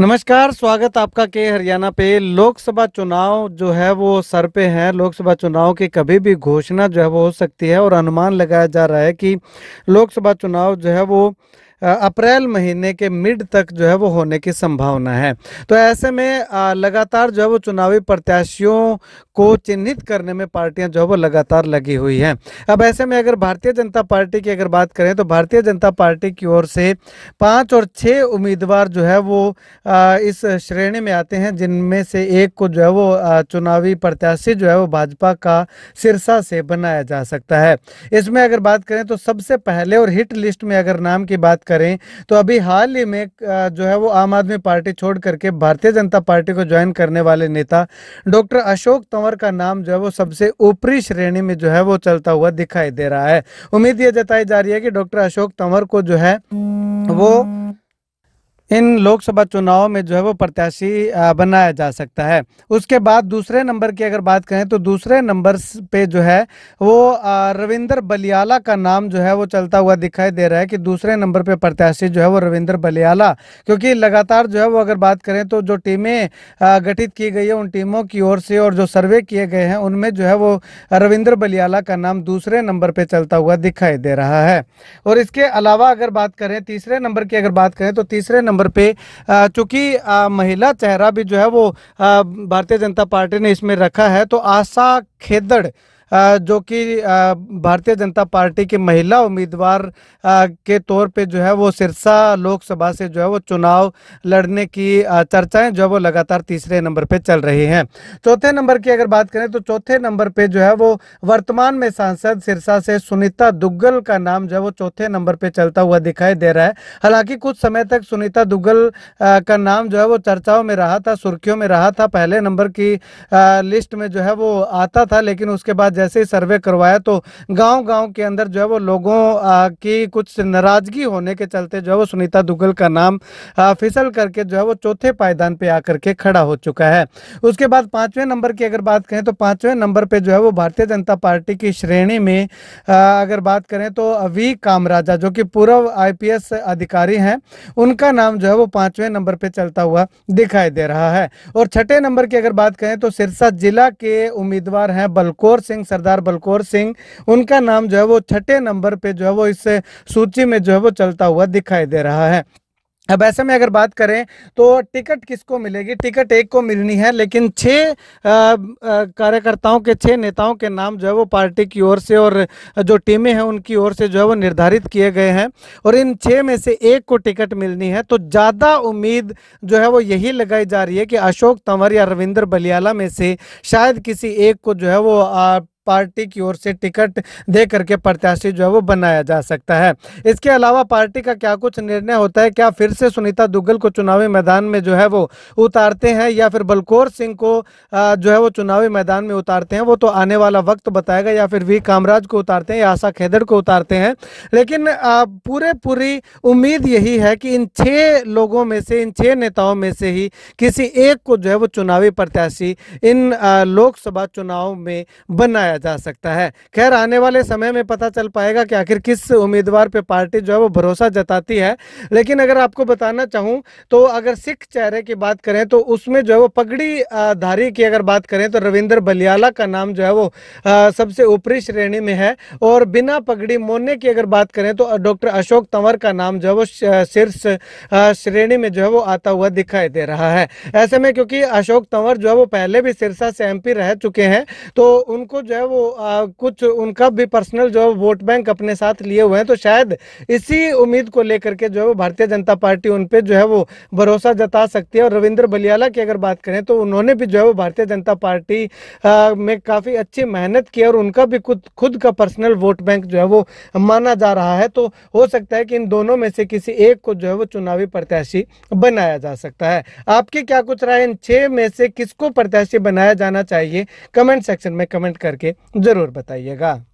नमस्कार स्वागत आपका के हरियाणा पे लोकसभा चुनाव जो है वो सर पे है लोकसभा चुनाव की कभी भी घोषणा जो है वो हो सकती है और अनुमान लगाया जा रहा है कि लोकसभा चुनाव जो है वो अप्रैल महीने के मिड तक जो है वो होने की संभावना है तो ऐसे में लगातार जो है वो चुनावी प्रत्याशियों को चिन्हित करने में पार्टियां जो है वो लगातार लगी हुई हैं अब ऐसे में अगर भारतीय जनता पार्टी की अगर बात करें तो भारतीय जनता पार्टी की ओर से पाँच और छः उम्मीदवार जो है वो इस श्रेणी में आते हैं जिनमें से एक को जो है वो चुनावी प्रत्याशी जो है वो भाजपा का सिरसा से बनाया जा सकता है इसमें अगर बात करें तो सबसे पहले और हिट लिस्ट में अगर नाम की बात करें तो अभी हाल ही में जो है वो आम आदमी पार्टी छोड़ करके भारतीय जनता पार्टी को ज्वाइन करने वाले नेता डॉक्टर अशोक तंवर का नाम जो है वो सबसे ऊपरी श्रेणी में जो है वो चलता हुआ दिखाई दे रहा है उम्मीद ये जताई जा रही है कि डॉक्टर अशोक तंवर को जो है वो इन लोकसभा चुनाव में जो है वो प्रत्याशी बनाया जा सकता है उसके बाद दूसरे नंबर की अगर बात करें तो दूसरे नंबर पे जो है वो रविंदर बलियाला का नाम जो है वो चलता हुआ दिखाई दे रहा है कि दूसरे नंबर पे प्रत्याशी जो है वो रविंदर बलियाला क्योंकि लगातार जो है वो अगर बात करें तो जो टीमें गठित की गई है उन टीमों की ओर से और जो सर्वे किए गए हैं उनमें जो है वो रविंद्र बलियाला का नाम दूसरे नंबर पर चलता हुआ दिखाई दे रहा है और इसके अलावा अगर बात करें तीसरे नंबर की अगर बात करें तो तीसरे नंबर नंबर पे चूंकि महिला चेहरा भी जो है वो भारतीय जनता पार्टी ने इसमें रखा है तो आशा खेदड़ जो कि भारतीय जनता पार्टी की महिला उम्मीदवार के तौर पे जो है वो सिरसा लोकसभा से जो है वो चुनाव लड़ने की चर्चाएं जो है वो लगातार तीसरे नंबर पे चल रही हैं चौथे नंबर की अगर बात करें तो चौथे नंबर पे जो है वो वर्तमान में सांसद सिरसा से सुनीता दुग्गल का नाम जो है वो चौथे नंबर पे चलता हुआ दिखाई दे रहा है हालांकि कुछ समय तक सुनीता दुग्गल का नाम जो है वो चर्चाओं में रहा था सुर्खियों में रहा था पहले नंबर की लिस्ट में जो है वो आता था लेकिन उसके बाद जैसे ही सर्वे करवाया तो गांव गांव के अंदर जो है वो लोगों की कुछ नाराजगी होने के चलते जो है वो सुनीता दुग्गल का नाम फिसल करके जो है वो चौथे पायदान पे आकर के खड़ा हो चुका है उसके बाद पांचवें नंबर की अगर बात करें तो पांचवें नंबर पे जो है वो भारतीय जनता पार्टी की श्रेणी में अगर बात करें तो वी कामराजा जो कि पूर्व आई अधिकारी हैं उनका नाम जो है वो पांचवें नंबर पर चलता हुआ दिखाई दे रहा है और छठे नंबर की अगर बात करें तो सिरसा जिला के उम्मीदवार हैं बलकोर सिंह सरदार बलकौर सिंह उनका नाम जो है वो छठे नंबर पे जो है वो इस सूची में जो है वो चलता हुआ दिखाई दे रहा है अब ऐसे में अगर बात करें तो टिकट किसको मिलेगी टिकट एक को मिलनी है लेकिन छः कार्यकर्ताओं के छः नेताओं के नाम जो है वो पार्टी की ओर से और जो टीमें हैं उनकी ओर से जो है वो निर्धारित किए गए हैं और इन छः में से एक को टिकट मिलनी है तो ज़्यादा उम्मीद जो है वो यही लगाई जा रही है कि अशोक तंवर या रविंद्र बलियाला में से शायद किसी एक को जो है वो आ, पार्टी की ओर से टिकट दे करके प्रत्याशी जो है वो बनाया जा सकता है इसके अलावा पार्टी का क्या कुछ निर्णय होता है क्या फिर से सुनीता दुग्गल को चुनावी मैदान में जो है वो उतारते हैं या फिर बलकौर सिंह को जो है वो चुनावी मैदान में उतारते हैं वो तो आने वाला वक्त बताएगा या फिर वी कामराज को उतारते हैं या आशा खेदड़ को उतारते हैं लेकिन पूरे पूरी उम्मीद यही है कि इन छः लोगों में से इन छः नेताओं में से ही किसी एक को जो है वो चुनावी प्रत्याशी इन लोकसभा चुनाव में बनाया किया जा सकता है खैर आने वाले समय में पता चल पाएगा कि आखिर किस उम्मीदवार पे पार्टी जो है वो भरोसा जताती है लेकिन अगर आपको बताना चाहूँ तो अगर सिख चेहरे की बात करें तो उसमें जो है वो पगड़ी धारी की अगर बात करें तो रविंद्र बलियाला का नाम जो है वो सबसे ऊपरी श्रेणी में है और बिना पगड़ी मोने की अगर बात करें तो डॉक्टर अशोक तंवर का नाम जो है वो शीर्ष श्रेणी में जो है वो आता हुआ दिखाई दे रहा है ऐसे में क्योंकि अशोक तंवर जो है वो पहले भी सिरसा से एमपी रह चुके हैं तो उनको जो है वो आ, कुछ उनका भी पर्सनल जो है वोट बैंक अपने साथ लिए हुए हैं तो शायद इसी उम्मीद को लेकर के जो है वो भारतीय जनता पार्टी उन पर जो है वो भरोसा जता सकती है और रविंद्र बलियाला की अगर बात करें तो उन्होंने भी जो है वो भारतीय जनता पार्टी आ, में काफ़ी अच्छी मेहनत की और उनका भी खुद खुद का पर्सनल वोट बैंक जो है वो माना जा रहा है तो हो सकता है कि इन दोनों में से किसी एक को जो है वो चुनावी प्रत्याशी बनाया जा सकता है आपकी क्या कुछ राय इन छः में से किसको प्रत्याशी बनाया जाना चाहिए कमेंट सेक्शन में कमेंट करके करके ज़रूर बताइएगा